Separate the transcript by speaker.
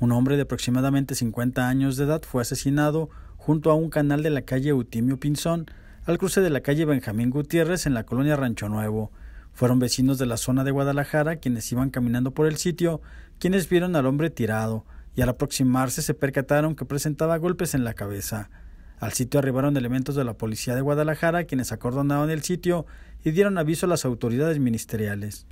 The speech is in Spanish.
Speaker 1: Un hombre de aproximadamente 50 años de edad fue asesinado junto a un canal de la calle Utimio Pinzón, al cruce de la calle Benjamín Gutiérrez en la colonia Rancho Nuevo. Fueron vecinos de la zona de Guadalajara quienes iban caminando por el sitio, quienes vieron al hombre tirado, y al aproximarse se percataron que presentaba golpes en la cabeza. Al sitio arribaron elementos de la policía de Guadalajara quienes acordonaron el sitio y dieron aviso a las autoridades ministeriales.